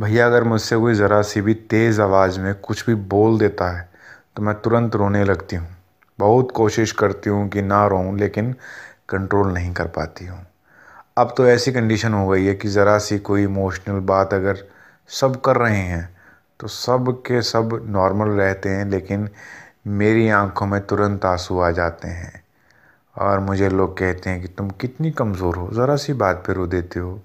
भैया अगर मुझसे कोई ज़रा सी भी तेज़ आवाज़ में कुछ भी बोल देता है तो मैं तुरंत रोने लगती हूँ बहुत कोशिश करती हूँ कि ना रोऊँ लेकिन कंट्रोल नहीं कर पाती हूँ अब तो ऐसी कंडीशन हो गई है कि ज़रा सी कोई इमोशनल बात अगर सब कर रहे हैं तो सब के सब नॉर्मल रहते हैं लेकिन मेरी आंखों में तुरंत आंसू आ जाते हैं और मुझे लोग कहते हैं कि तुम कितनी कमज़ोर हो ज़रा सी बात पर रो देते हो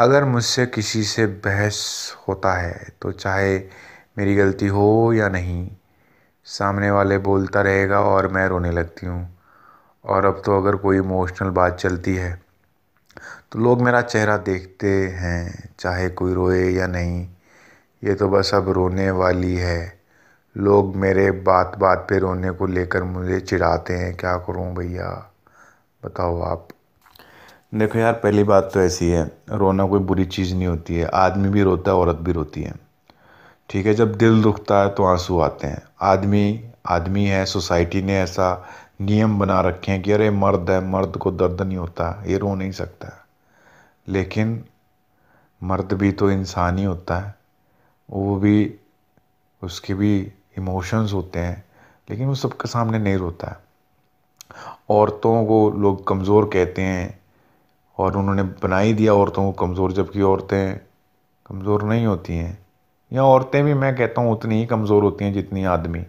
अगर मुझसे किसी से बहस होता है तो चाहे मेरी गलती हो या नहीं सामने वाले बोलता रहेगा और मैं रोने लगती हूँ और अब तो अगर कोई इमोशनल बात चलती है तो लोग मेरा चेहरा देखते हैं चाहे कोई रोए या नहीं ये तो बस अब रोने वाली है लोग मेरे बात बात पे रोने को लेकर मुझे चिढ़ाते हैं क्या करूँ भैया बताओ आप देखो यार पहली बात तो ऐसी है रोना कोई बुरी चीज़ नहीं होती है आदमी भी रोता है औरत भी रोती है ठीक है जब दिल दुखता है तो आंसू आते हैं आदमी आदमी है सोसाइटी ने ऐसा नियम बना रखे हैं कि अरे मर्द है मर्द को दर्द नहीं होता ये रो नहीं सकता लेकिन मर्द भी तो इंसान ही होता है वो भी उसके भी इमोशंस होते हैं लेकिन वो सबके सामने नहीं रोता है औरतों को लोग कमज़ोर कहते हैं और उन्होंने बना ही दिया औरतों को कमज़ोर जबकि औरतें कमज़ोर नहीं होती हैं या औरतें भी मैं कहता हूँ उतनी ही कमज़ोर होती हैं जितनी आदमी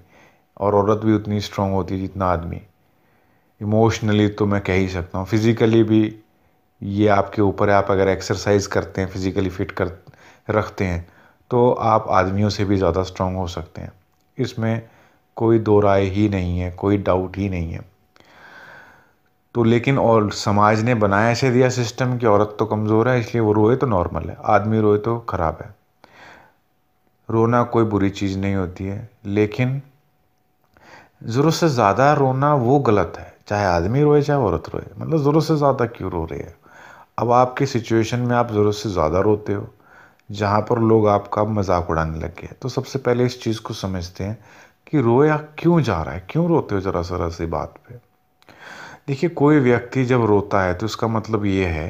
और औरत भी उतनी स्ट्रांग होती है जितना आदमी इमोशनली तो मैं कह ही सकता हूँ फिज़िकली भी ये आपके ऊपर है आप अगर एक्सरसाइज करते हैं फिज़िकली फिट कर रखते हैं तो आप आदमियों से भी ज़्यादा स्ट्रांग हो सकते हैं इसमें कोई दो राय ही नहीं है कोई डाउट ही नहीं है तो लेकिन और समाज ने बनाया ऐसे दिया सिस्टम कि औरत तो कमज़ोर है इसलिए वो रोए तो नॉर्मल है आदमी रोए तो ख़राब है रोना कोई बुरी चीज़ नहीं होती है लेकिन ज़रूरत से ज़्यादा रोना वो गलत है चाहे आदमी रोए चाहे औरत रोए मतलब ज़रूरत से ज़्यादा क्यों रो रही है अब आपकी सिचुएशन में आप ज़रूरत से ज़्यादा रोते हो जहाँ पर लोग आपका मजाक उड़ाने लग गए तो सबसे पहले इस चीज़ को समझते हैं कि रोया क्यों जा रहा है क्यों रोते हो ज़रा सरा सी बात पर देखिए कोई व्यक्ति जब रोता है तो उसका मतलब ये है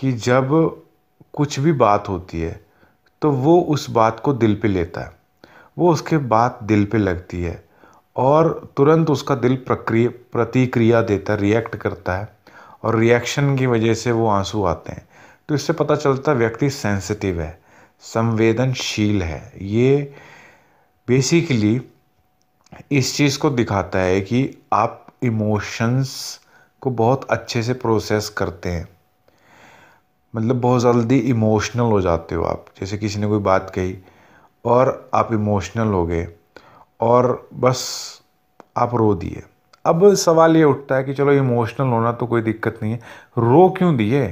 कि जब कुछ भी बात होती है तो वो उस बात को दिल पे लेता है वो उसके बात दिल पे लगती है और तुरंत उसका दिल प्रक्रिया प्रतिक्रिया देता है रिएक्ट करता है और रिएक्शन की वजह से वो आंसू आते हैं तो इससे पता चलता है व्यक्ति सेंसिटिव है संवेदनशील है ये बेसिकली इस चीज़ को दिखाता है कि आप इमोशंस को बहुत अच्छे से प्रोसेस करते हैं मतलब बहुत जल्दी इमोशनल हो जाते हो आप जैसे किसी ने कोई बात कही और आप इमोशनल हो गए और बस आप रो दिए अब सवाल ये उठता है कि चलो इमोशनल होना तो कोई दिक्कत नहीं है रो क्यों दिए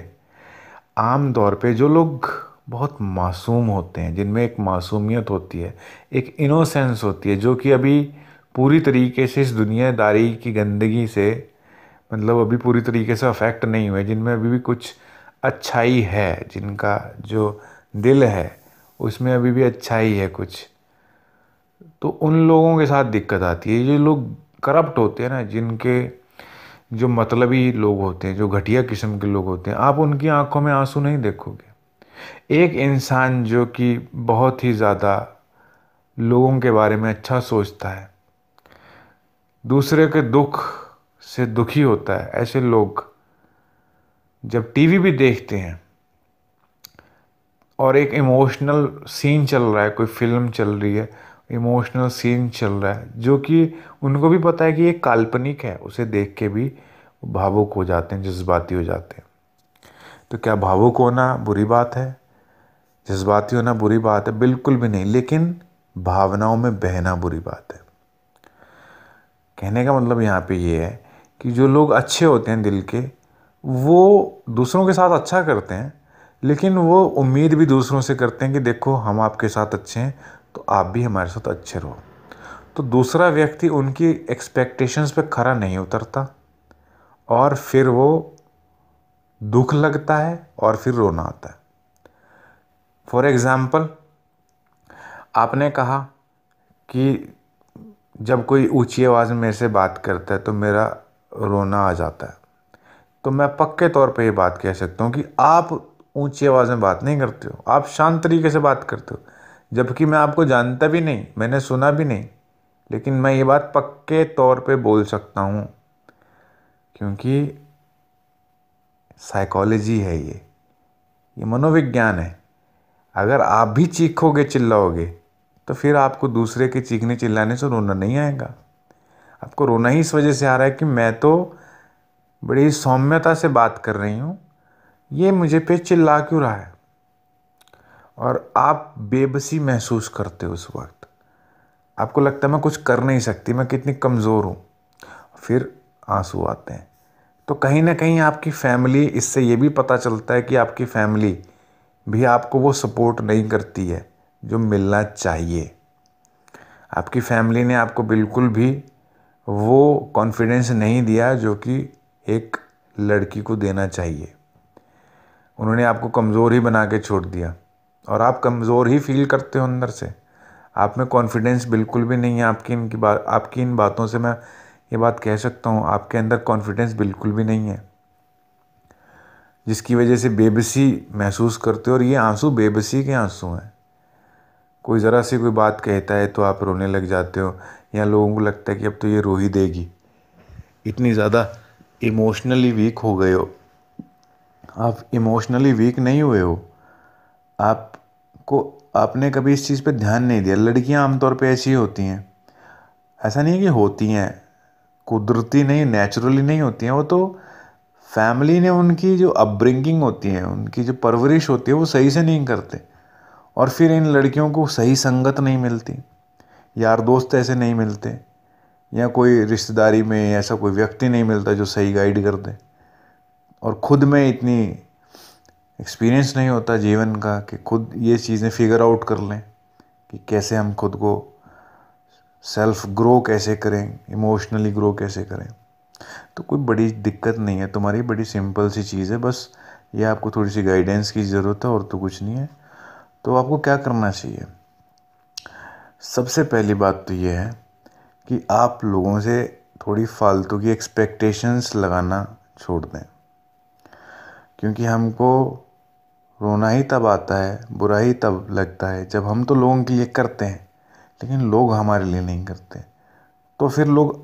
आम तौर पे जो लोग बहुत मासूम होते हैं जिनमें एक मासूमियत होती है एक इनोसेंस होती है जो कि अभी पूरी तरीके से इस दुनियादारी की गंदगी से मतलब अभी पूरी तरीके से अफेक्ट नहीं हुए जिनमें अभी भी कुछ अच्छाई है जिनका जो दिल है उसमें अभी भी अच्छाई है कुछ तो उन लोगों के साथ दिक्कत आती है ये लोग करप्ट होते हैं ना जिनके जो मतलबी लोग होते हैं जो घटिया किस्म के लोग होते हैं आप उनकी आंखों में आंसू नहीं देखोगे एक इंसान जो कि बहुत ही ज़्यादा लोगों के बारे में अच्छा सोचता है दूसरे के दुख से दुखी होता है ऐसे लोग जब टीवी भी देखते हैं और एक इमोशनल सीन चल रहा है कोई फिल्म चल रही है इमोशनल सीन चल रहा है जो कि उनको भी पता है कि ये काल्पनिक है उसे देख के भी भावुक हो जाते हैं जज्बाती हो जाते हैं तो क्या भावुक होना बुरी बात है जज्बाती होना बुरी बात है बिल्कुल भी नहीं लेकिन भावनाओं में बहना बुरी बात है कहने का मतलब यहाँ पे ये है कि जो लोग अच्छे होते हैं दिल के वो दूसरों के साथ अच्छा करते हैं लेकिन वो उम्मीद भी दूसरों से करते हैं कि देखो हम आपके साथ अच्छे हैं तो आप भी हमारे साथ अच्छे रहो तो दूसरा व्यक्ति उनकी एक्सपेक्टेशंस पे खरा नहीं उतरता और फिर वो दुख लगता है और फिर रोना आता है फॉर एग्ज़ाम्पल आपने कहा कि जब कोई ऊँची आवाज़ में मेरे से बात करता है तो मेरा रोना आ जाता है तो मैं पक्के तौर पे ये बात कह सकता हूँ कि आप ऊँची आवाज़ में बात नहीं करते हो आप शांत तरीके से बात करते हो जबकि मैं आपको जानता भी नहीं मैंने सुना भी नहीं लेकिन मैं ये बात पक्के तौर पे बोल सकता हूँ क्योंकि साइकोलॉजी है ये ये मनोविज्ञान है अगर आप भी चीखोगे चिल्लाओगे तो फिर आपको दूसरे के चीखने चिल्लाने से रोना नहीं आएगा आपको रोना ही इस वजह से आ रहा है कि मैं तो बड़ी सौम्यता से बात कर रही हूँ ये मुझे पे चिल्ला क्यों रहा है और आप बेबसी महसूस करते हो उस वक्त आपको लगता है मैं कुछ कर नहीं सकती मैं कितनी कमज़ोर हूँ फिर आंसू आते हैं तो कहीं ना कहीं आपकी फैमिली इससे ये भी पता चलता है कि आपकी फैमिली भी आपको वो सपोर्ट नहीं करती है जो मिलना चाहिए आपकी फैमिली ने आपको बिल्कुल भी वो कॉन्फिडेंस नहीं दिया जो कि एक लड़की को देना चाहिए उन्होंने आपको कमज़ोर ही बना के छोड़ दिया और आप कमज़ोर ही फील करते हो अंदर से आप में कॉन्फिडेंस बिल्कुल भी नहीं है आपकी इनकी बात आपकी इन बातों से मैं ये बात कह सकता हूँ आपके अंदर कॉन्फिडेंस बिल्कुल भी नहीं है जिसकी वजह से बेबसी महसूस करते हो और ये आंसू बेबसी के आंसू हैं कोई ज़रा सी कोई बात कहता है तो आप रोने लग जाते हो या लोगों को लगता है कि अब तो ये रो ही देगी इतनी ज़्यादा इमोशनली वीक हो गए हो आप इमोशनली वीक नहीं हुए हो आपको आपने कभी इस चीज़ पर ध्यान नहीं दिया लड़कियां आमतौर पे ऐसी होती हैं ऐसा नहीं है कि होती हैं कुदरती नहीं नेचुरली नहीं होती हैं वो तो फैमिली ने उनकी जो अपब्रिंगिंग होती है उनकी जो परवरिश होती है वो सही से नहीं करते और फिर इन लड़कियों को सही संगत नहीं मिलती यार दोस्त ऐसे नहीं मिलते या कोई रिश्तेदारी में ऐसा कोई व्यक्ति नहीं मिलता जो सही गाइड कर दे और ख़ुद में इतनी एक्सपीरियंस नहीं होता जीवन का कि खुद ये चीज़ें फिगर आउट कर लें कि कैसे हम खुद को सेल्फ ग्रो कैसे करें इमोशनली ग्रो कैसे करें तो कोई बड़ी दिक्कत नहीं है तुम्हारी बड़ी सिंपल सी चीज़ है बस ये आपको थोड़ी सी गाइडेंस की ज़रूरत है और तो कुछ नहीं है तो आपको क्या करना चाहिए सबसे पहली बात तो ये है कि आप लोगों से थोड़ी फालतू की एक्सपेक्टेशंस लगाना छोड़ दें क्योंकि हमको रोना ही तब आता है बुरा ही तब लगता है जब हम तो लोगों के लिए करते हैं लेकिन लोग हमारे लिए नहीं करते तो फिर लोग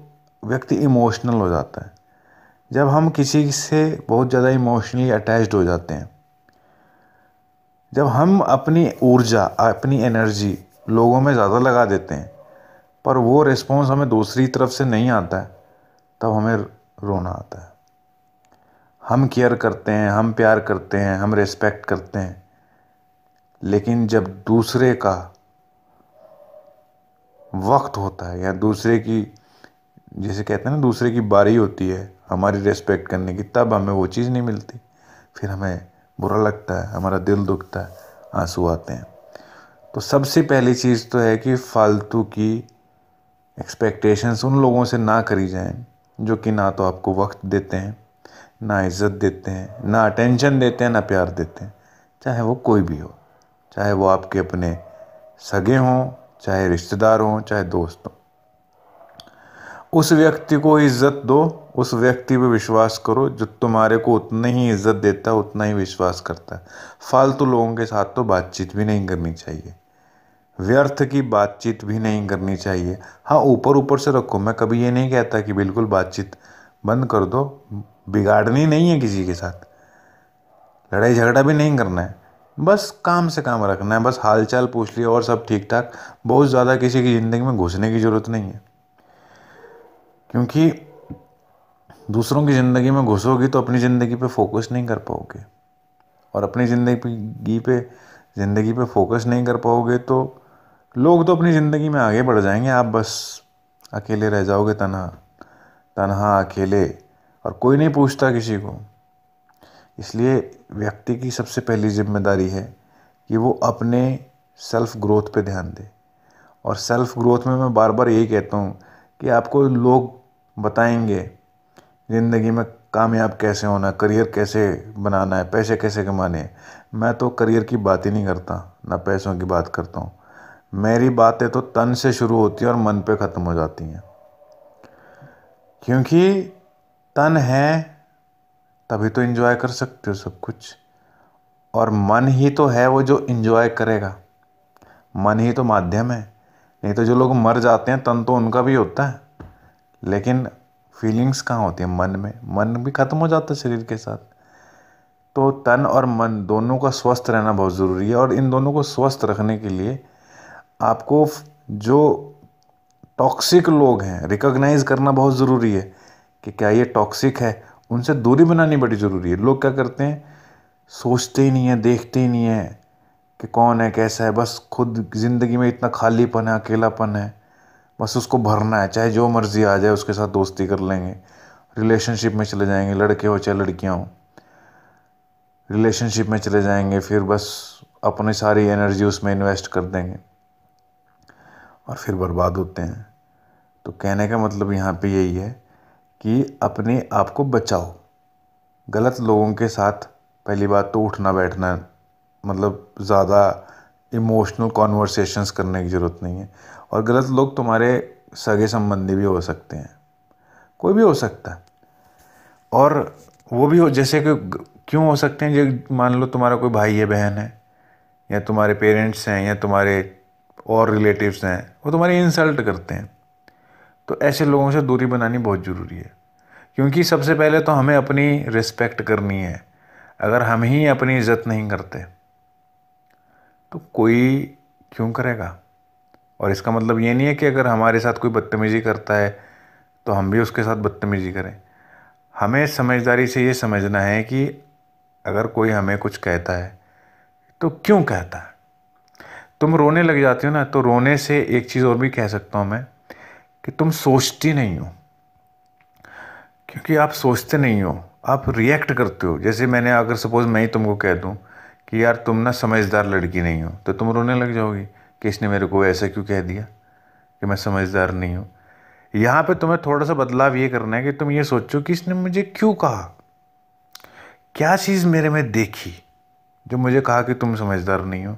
व्यक्ति इमोशनल हो जाता है जब हम किसी से बहुत ज़्यादा इमोशनली अटैच्ड हो जाते हैं जब हम अपनी ऊर्जा अपनी एनर्जी लोगों में ज़्यादा लगा देते हैं पर वो रिस्पॉन्स हमें दूसरी तरफ से नहीं आता है तब हमें रोना आता है हम केयर करते हैं हम प्यार करते हैं हम रिस्पेक्ट करते हैं लेकिन जब दूसरे का वक्त होता है या दूसरे की जैसे कहते हैं ना दूसरे की बारी होती है हमारी रिस्पेक्ट करने की तब हमें वो चीज़ नहीं मिलती फिर हमें बुरा लगता है हमारा दिल दुखता है आंसू आते हैं तो सबसे पहली चीज़ तो है कि फालतू की एक्सपेक्टेशंस उन लोगों से ना करी जाएं जो कि ना तो आपको वक्त देते हैं ना इज़्ज़त देते हैं ना अटेंशन देते हैं ना प्यार देते हैं चाहे वो कोई भी हो चाहे वो आपके अपने सगे हों चाहे रिश्तेदार हों चाहे दोस्त हों उस व्यक्ति को इज्जत दो उस व्यक्ति पे विश्वास करो जो तुम्हारे को उतनी ही इज्जत देता है उतना ही विश्वास करता है फालतू लोगों के साथ तो बातचीत भी नहीं करनी चाहिए व्यर्थ की बातचीत भी नहीं करनी चाहिए हाँ ऊपर ऊपर से रखो मैं कभी ये नहीं कहता कि बिल्कुल बातचीत बंद कर दो बिगाड़नी नहीं है किसी के साथ लड़ाई झगड़ा भी नहीं करना है बस काम से काम रखना है बस हालचाल पूछ लिया और सब ठीक ठाक बहुत ज़्यादा किसी की ज़िंदगी में घुसने की ज़रूरत नहीं है क्योंकि दूसरों की ज़िंदगी में घुसोगी तो अपनी ज़िंदगी पे फोकस नहीं कर पाओगे और अपनी ज़िंदगी पे ज़िंदगी पे फोकस नहीं कर पाओगे तो लोग तो अपनी ज़िंदगी में आगे बढ़ जाएंगे आप बस अकेले रह जाओगे तनहा तनहा अकेले और कोई नहीं पूछता किसी को इसलिए व्यक्ति की सबसे पहली जिम्मेदारी है कि वो अपने सेल्फ ग्रोथ पे ध्यान दे और सेल्फ ग्रोथ में मैं बार बार यही कहता हूँ कि आपको लोग बताएंगे ज़िंदगी में कामयाब कैसे होना करियर कैसे बनाना है पैसे कैसे कमाने हैं मैं तो करियर की बात ही नहीं करता ना पैसों की बात करता हूँ मेरी बातें तो तन से शुरू होती हैं और मन पे ख़त्म हो जाती हैं क्योंकि तन है तभी तो इन्जॉय कर सकते हो सब कुछ और मन ही तो है वो जो इन्जॉय करेगा मन ही तो माध्यम है नहीं तो जो लोग मर जाते हैं तन तो उनका भी होता है लेकिन फीलिंग्स कहाँ होती है मन में मन भी ख़त्म हो जाता है शरीर के साथ तो तन और मन दोनों का स्वस्थ रहना बहुत ज़रूरी है और इन दोनों को स्वस्थ रखने के लिए आपको जो टॉक्सिक लोग हैं रिकॉग्नाइज करना बहुत ज़रूरी है कि क्या ये टॉक्सिक है उनसे दूरी बनानी बड़ी ज़रूरी है लोग क्या करते हैं सोचते ही नहीं हैं देखते ही नहीं हैं कि कौन है कैसा है बस खुद ज़िंदगी में इतना खालीपन है अकेलापन है बस उसको भरना है चाहे जो मर्ज़ी आ जाए उसके साथ दोस्ती कर लेंगे रिलेशनशिप में चले जाएंगे लड़के हो चाहे लड़कियाँ हो रिलेशनशिप में चले जाएंगे फिर बस अपनी सारी एनर्जी उसमें इन्वेस्ट कर देंगे और फिर बर्बाद होते हैं तो कहने का मतलब यहाँ पे यही है कि अपने आप को बचाओ गलत लोगों के साथ पहली बात तो उठना बैठना मतलब ज़्यादा इमोशनल कॉन्वर्सेशंस करने की ज़रूरत नहीं है और गलत लोग तुम्हारे सगे संबंधी भी हो सकते हैं कोई भी हो सकता है और वो भी हो जैसे कि क्यों हो सकते हैं जो मान लो तुम्हारा कोई भाई है बहन है या तुम्हारे पेरेंट्स हैं या तुम्हारे और रिलेटिव्स हैं वो तुम्हारी इंसल्ट करते हैं तो ऐसे लोगों से दूरी बनानी बहुत ज़रूरी है क्योंकि सबसे पहले तो हमें अपनी रिस्पेक्ट करनी है अगर हम ही अपनी इज्जत नहीं करते तो कोई क्यों करेगा और इसका मतलब ये नहीं है कि अगर हमारे साथ कोई बदतमीज़ी करता है तो हम भी उसके साथ बदतमीज़ी करें हमें समझदारी से ये समझना है कि अगर कोई हमें कुछ कहता है तो क्यों कहता है तुम रोने लग जाती हो ना तो रोने से एक चीज़ और भी कह सकता हूँ मैं कि तुम सोचती नहीं हो क्योंकि आप सोचते नहीं हो आप रिएक्ट करते हो जैसे मैंने अगर सपोज़ मैं ही तुमको कह दूँ कि यार तुम ना समझदार लड़की नहीं हो तो तुम रोने लग जाओगी कि इसने मेरे को ऐसा क्यों कह दिया कि मैं समझदार नहीं हूँ यहाँ पे तुम्हें थोड़ा सा बदलाव ये करना है कि तुम ये सोचो कि इसने मुझे क्यों कहा क्या चीज़ मेरे में देखी जो मुझे कहा कि तुम समझदार नहीं हो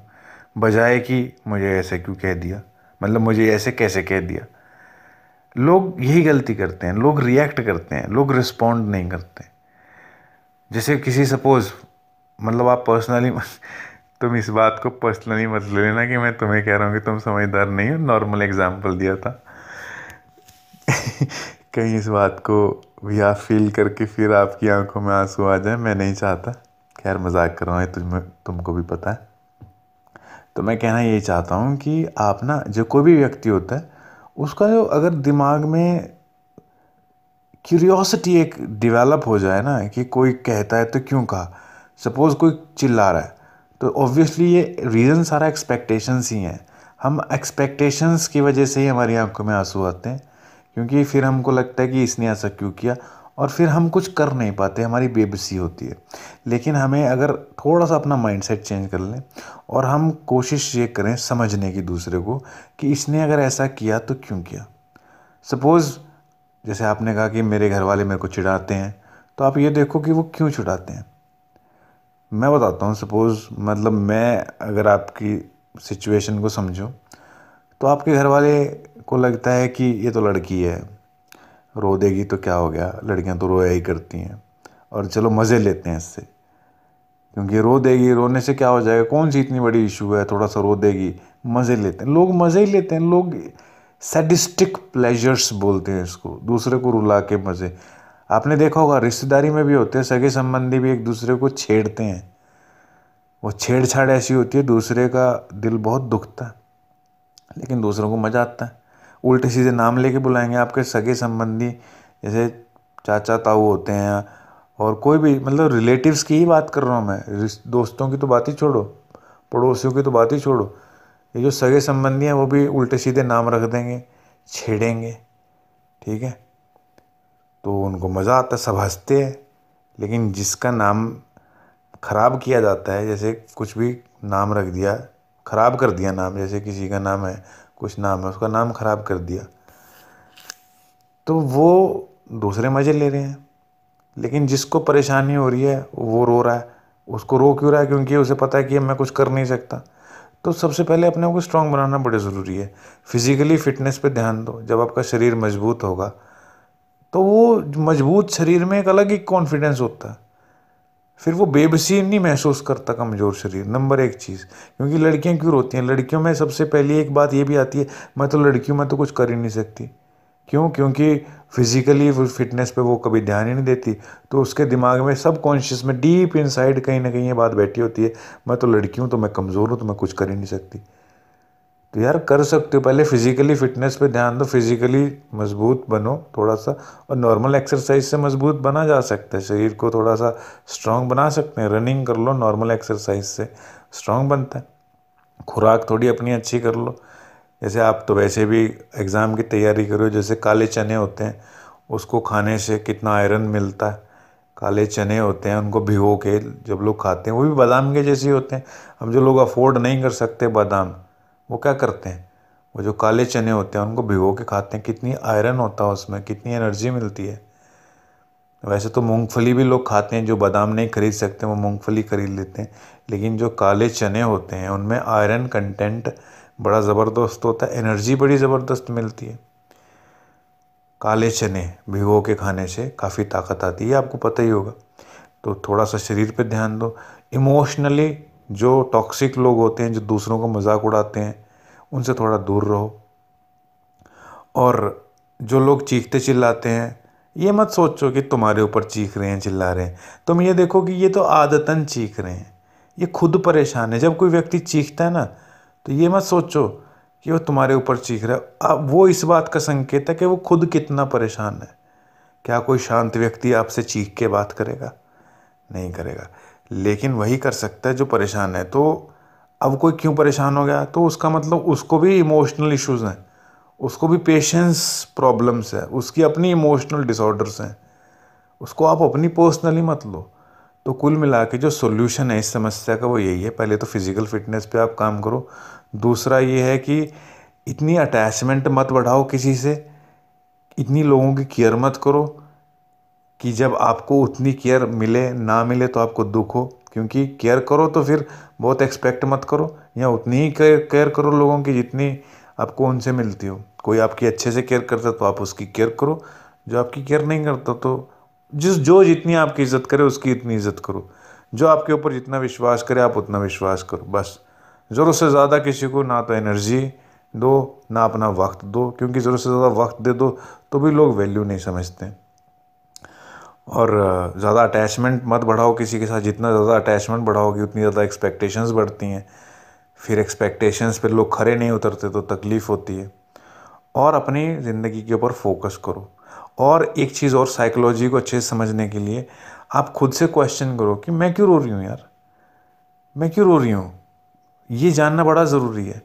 बजाय कि मुझे ऐसे क्यों कह दिया मतलब मुझे ऐसे कैसे कह दिया लोग यही गलती करते हैं लोग रिएक्ट करते हैं लोग रिस्पॉन्ड नहीं करते जैसे किसी सपोज़ मतलब आप पर्सनली तुम इस बात को पर्सनली मत ले लेना कि मैं तुम्हें कह रहा हूँ कि तुम समझदार नहीं हो नॉर्मल एग्जाम्पल दिया था कहीं इस बात को भी आप फील करके फिर आपकी आंखों में आंसू आ जाए मैं नहीं चाहता खैर मजाक कर रहा हूँ तुझमें तुमको भी पता है तो मैं कहना यही चाहता हूँ कि आप ना जो कोई भी व्यक्ति होता है उसका जो अगर दिमाग में क्यूरियोसिटी एक डेवलप हो जाए ना कि कोई कहता है तो क्यों कहा सपोज़ कोई चिल्ला रहा है तो ऑब्वियसली ये रीज़न सारा एक्सपेक्टेशंस ही हैं हम एक्सपेक्टेशंस की वजह से ही हमारी आंखों में आंसू आते हैं क्योंकि फिर हमको लगता है कि इसने ऐसा क्यों किया और फिर हम कुछ कर नहीं पाते हमारी बेबसी होती है लेकिन हमें अगर थोड़ा सा अपना माइंडसेट चेंज कर लें और हम कोशिश ये करें समझने की दूसरे को कि इसने अगर ऐसा किया तो क्यों किया सपोज़ जैसे आपने कहा कि मेरे घर वाले मेरे को चिढ़ाते हैं तो आप ये देखो कि वो क्यों चिढ़ाते हैं मैं बताता हूँ सपोज़ मतलब मैं अगर आपकी सिचुएशन को समझूँ तो आपके घर वाले को लगता है कि ये तो लड़की है रो देगी तो क्या हो गया लड़कियाँ तो रोया ही करती हैं और चलो मज़े लेते हैं इससे क्योंकि रो देगी रोने से क्या हो जाएगा कौन सी इतनी बड़ी इशू है थोड़ा सा रो देगी मज़े लेते हैं लोग मज़े ही लेते हैं लोग सैडिस्टिक प्लेजर्स बोलते हैं इसको दूसरे को रुला के मज़े आपने देखा होगा रिश्तेदारी में भी होते हैं सगे संबंधी भी एक दूसरे को छेड़ते हैं वो छेड़छाड़ ऐसी होती है दूसरे का दिल बहुत दुखता है लेकिन दूसरों को मज़ा आता है उल्टे सीधे नाम लेके बुलाएंगे आपके सगे संबंधी जैसे चाचा ताऊ होते हैं और कोई भी मतलब रिलेटिव्स की ही बात कर रहा हूँ मैं दोस्तों की तो बात ही छोड़ो पड़ोसियों की तो बात ही छोड़ो ये जो सगे संबंधी हैं वो भी उल्टे सीधे नाम रख देंगे छेड़ेंगे ठीक है तो उनको मज़ा आता है सब हँसते हैं लेकिन जिसका नाम खराब किया जाता है जैसे कुछ भी नाम रख दिया खराब कर दिया नाम जैसे किसी का नाम है कुछ नाम है उसका नाम खराब कर दिया तो वो दूसरे मज़े ले रहे हैं लेकिन जिसको परेशानी हो रही है वो रो रहा है उसको रो क्यों रहा है क्योंकि उसे पता है कि मैं कुछ कर नहीं सकता तो सबसे पहले अपने को स्ट्रांग बनाना बड़े ज़रूरी है फिज़िकली फिटनेस पे ध्यान दो जब आपका शरीर मजबूत होगा तो वो मजबूत शरीर में एक अलग ही कॉन्फिडेंस होता है फिर वो बेबसी नहीं महसूस करता कमज़ोर शरीर नंबर एक चीज़ क्योंकि लड़कियां क्यों रोती हैं लड़कियों में सबसे पहली एक बात ये भी आती है मैं तो लड़की हूँ मैं तो कुछ कर ही नहीं सकती क्यों क्योंकि फिजिकली फिटनेस पे वो कभी ध्यान ही नहीं देती तो उसके दिमाग में सब कॉन्शियस में डीप इनसाइड कहीं ना कहीं ये बात बैठी होती है मैं तो लड़की हूँ तो मैं कमज़ोर हूँ तो मैं कुछ कर ही नहीं सकती तो यार कर सकते हो पहले फिजिकली फिटनेस पे ध्यान दो फिजिकली मजबूत बनो थोड़ा सा और नॉर्मल एक्सरसाइज से मजबूत बना जा सकता है शरीर को थोड़ा सा स्ट्रांग बना सकते हैं रनिंग कर लो नॉर्मल एक्सरसाइज से स्ट्रांग बनता है खुराक थोड़ी अपनी अच्छी कर लो जैसे आप तो वैसे भी एग्ज़ाम की तैयारी करो जैसे काले चने होते हैं उसको खाने से कितना आयरन मिलता है काले चने होते हैं उनको भिगो के जब लोग खाते हैं वो भी बादाम के जैसे होते हैं हम जो लोग अफोर्ड नहीं कर सकते बादाम वो क्या करते हैं वो जो काले चने होते हैं उनको भिगो के खाते हैं कितनी आयरन होता है उसमें कितनी एनर्जी मिलती है वैसे तो मूंगफली भी लोग खाते हैं जो बादाम नहीं खरीद सकते वो मूंगफली खरीद लेते हैं लेकिन जो काले चने होते हैं उनमें आयरन कंटेंट बड़ा ज़बरदस्त होता है एनर्जी बड़ी ज़बरदस्त मिलती है काले चने भिगो के खाने से काफ़ी ताकत आती है आपको पता ही होगा तो थोड़ा सा शरीर पे ध्यान दो इमोशनली जो टॉक्सिक लोग होते हैं जो दूसरों का मजाक उड़ाते हैं उनसे थोड़ा दूर रहो और जो लोग चीखते चिल्लाते हैं ये मत सोचो कि तुम्हारे ऊपर चीख रहे हैं चिल्ला रहे हैं तुम ये देखो कि ये तो आदतन चीख रहे हैं ये खुद परेशान है जब कोई व्यक्ति चीखता है ना तो ये मत सोचो कि वो तुम्हारे ऊपर चीख रहा है अब वो इस बात का संकेत है कि वो खुद कितना परेशान है क्या कोई शांत व्यक्ति आपसे चीख के बात करेगा नहीं करेगा लेकिन वही कर सकता है जो परेशान है तो अब कोई क्यों परेशान हो गया तो उसका मतलब उसको भी इमोशनल इश्यूज़ हैं उसको भी पेशेंस प्रॉब्लम्स है उसकी अपनी इमोशनल डिसऑर्डर्स हैं उसको आप अपनी पर्सनली मत लो तो कुल मिला के जो सोल्यूशन है इस समस्या का वो यही है पहले तो फिज़िकल फिटनेस पे आप काम करो दूसरा ये है कि इतनी अटैचमेंट मत बढ़ाओ किसी से इतनी लोगों की केयर मत करो कि जब आपको उतनी केयर मिले ना मिले तो आपको दुख हो क्योंकि केयर करो तो फिर बहुत एक्सपेक्ट मत करो या उतनी ही केयर केयर करो लोगों की जितनी आपको उनसे मिलती हो कोई आपकी अच्छे से केयर करता तो आप उसकी केयर करो जो आपकी केयर नहीं करता तो जिस जो जितनी आपकी इज्जत करे उसकी इतनी इज्जत करो जो आपके ऊपर जितना विश्वास करे आप उतना विश्वास करो बस ज़रूरत से ज़्यादा किसी को ना तो एनर्जी दो ना अपना वक्त दो क्योंकि ज़रूरत से ज़्यादा वक्त दे दो तो भी लोग वैल्यू नहीं समझते और ज़्यादा अटैचमेंट मत बढ़ाओ किसी के साथ जितना ज़्यादा अटैचमेंट बढ़ाओगे उतनी ज़्यादा एक्सपेक्टेशंस बढ़ती हैं फिर एक्सपेक्टेशंस पर लोग खड़े नहीं उतरते तो तकलीफ़ होती है और अपनी ज़िंदगी के ऊपर फोकस करो और एक चीज़ और साइकोलॉजी को अच्छे से समझने के लिए आप खुद से क्वेश्चन करो कि मैं क्यों रो रही हूँ यार मैं क्यों रो रही हूँ ये जानना बड़ा ज़रूरी है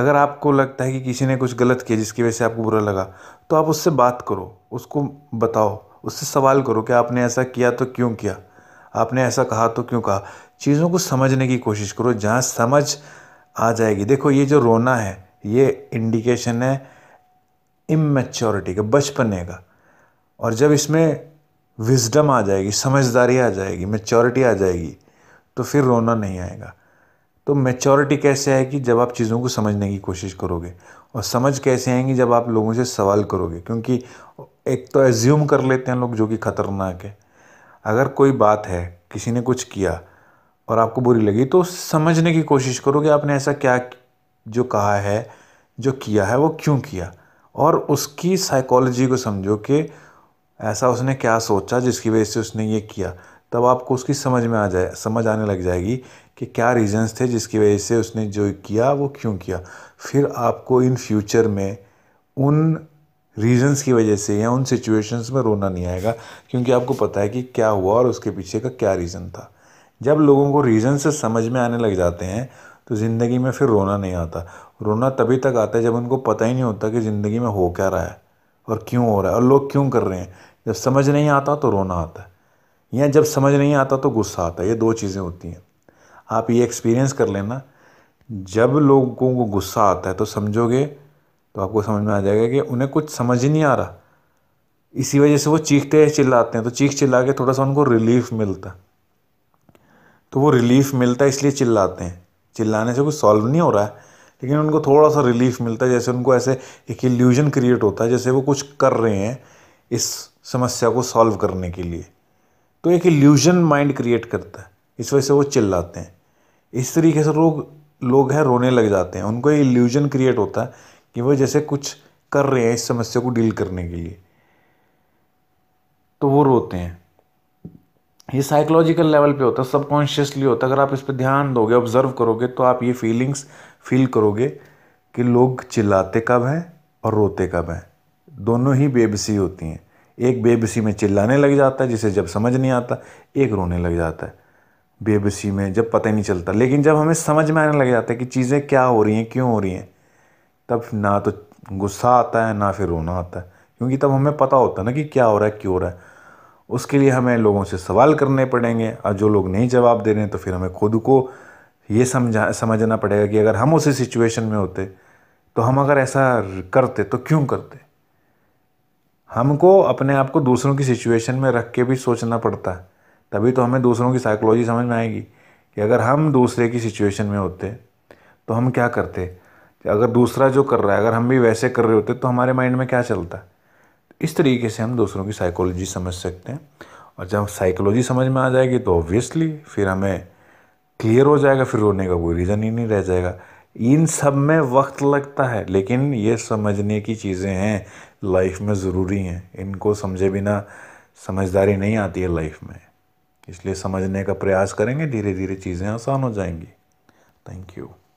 अगर आपको लगता है कि किसी ने कुछ गलत किया जिसकी वजह से आपको बुरा लगा तो आप उससे बात करो उसको बताओ उससे सवाल करो कि आपने ऐसा किया तो क्यों किया आपने ऐसा कहा तो क्यों कहा चीज़ों को समझने की कोशिश करो जहाँ समझ आ जाएगी देखो ये जो रोना है ये इंडिकेशन है इमेच्योरिटी का बचपने का और जब इसमें विजडम आ जाएगी समझदारी आ जाएगी मेच्योरिटी आ जाएगी तो फिर रोना नहीं आएगा तो मेच्योरिटी कैसे आएगी जब आप चीज़ों को समझने की कोशिश करोगे और समझ कैसे आएंगी जब आप लोगों से सवाल करोगे क्योंकि एक तो एज्यूम कर लेते हैं लोग जो कि ख़तरनाक है अगर कोई बात है किसी ने कुछ किया और आपको बुरी लगी तो समझने की कोशिश करो कि आपने ऐसा क्या जो कहा है जो किया है वो क्यों किया और उसकी साइकोलॉजी को समझो कि ऐसा उसने क्या सोचा जिसकी वजह से उसने ये किया तब आपको उसकी समझ में आ जाए समझ आने लग जाएगी कि क्या रीजंस थे जिसकी वजह से उसने जो किया वो क्यों किया फिर आपको इन फ्यूचर में उन रीज़न्स की वजह से या उन सिचुएशंस में रोना नहीं आएगा क्योंकि आपको पता है कि क्या हुआ और उसके पीछे का क्या रीज़न था जब लोगों को रीज़न से समझ में आने लग जाते हैं तो ज़िंदगी में फिर रोना नहीं आता रोना तभी तक आता है जब उनको पता ही नहीं होता कि ज़िंदगी में हो क्या रहा है और क्यों हो रहा है और लोग क्यों कर रहे हैं जब समझ नहीं आता तो रोना आता है या जब समझ नहीं आता तो गुस्सा आता है ये दो चीज़ें होती हैं आप ये एक्सपीरियंस कर लेना जब लोगों को गुस्सा आता है तो समझोगे तो आपको समझ में आ जाएगा कि उन्हें कुछ समझ ही नहीं आ रहा इसी वजह से वो चीखते हैं चिल्लाते हैं तो चीख चिल्ला के थोड़ा सा उनको रिलीफ मिलता तो वो रिलीफ मिलता है इसलिए चिल्लाते हैं चिल्लाने से कुछ सॉल्व नहीं हो रहा है लेकिन उनको थोड़ा सा रिलीफ मिलता है जैसे उनको ऐसे एक इल्यूजन क्रिएट होता है जैसे वो कुछ कर रहे हैं इस समस्या को सॉल्व करने के लिए तो एक इल्यूजन माइंड क्रिएट करता है इस वजह से वो चिल्लाते हैं इस तरीके से लोग लोग हैं रोने लग जाते हैं उनको इल्यूजन क्रिएट होता है कि वह जैसे कुछ कर रहे हैं इस समस्या को डील करने के लिए तो वो रोते हैं ये साइकोलॉजिकल लेवल पे होता है सबकॉन्शियसली होता है अगर आप इस पर ध्यान दोगे ऑब्जर्व करोगे तो आप ये फीलिंग्स फील करोगे कि लोग चिल्लाते कब हैं और रोते कब हैं दोनों ही बेबसी होती हैं एक बेबसी में चिल्लाने लग जाता है जिसे जब समझ नहीं आता एक रोने लग जाता है बेबसी में जब पता ही नहीं चलता लेकिन जब हमें समझ में आने लग जाता है कि चीज़ें क्या हो रही हैं क्यों हो रही हैं तब ना तो गुस्सा आता है ना फिर रोना आता है क्योंकि तब हमें पता होता है ना कि क्या हो रहा है क्यों हो रहा है उसके लिए हमें लोगों से सवाल करने पड़ेंगे और जो लोग नहीं जवाब दे रहे हैं तो फिर हमें खुद को ये समझा समझना पड़ेगा कि अगर हम उसी सिचुएशन में होते तो हम अगर ऐसा करते तो क्यों करते हमको अपने आप को दूसरों की सिचुएशन में रख के भी सोचना पड़ता है तभी तो हमें दूसरों की साइकोलॉजी समझ में आएगी कि अगर हम दूसरे की सिचुएशन में होते तो हम क्या करते अगर दूसरा जो कर रहा है अगर हम भी वैसे कर रहे होते तो हमारे माइंड में क्या चलता है इस तरीके से हम दूसरों की साइकोलॉजी समझ सकते हैं और जब साइकोलॉजी समझ में आ जाएगी तो ऑब्वियसली फिर हमें क्लियर हो जाएगा फिर रोने का कोई रीज़न ही नहीं रह जाएगा इन सब में वक्त लगता है लेकिन ये समझने की चीज़ें हैं लाइफ में ज़रूरी हैं इनको समझे बिना समझदारी नहीं आती है लाइफ में इसलिए समझने का प्रयास करेंगे धीरे धीरे चीज़ें आसान हो जाएंगी थैंक यू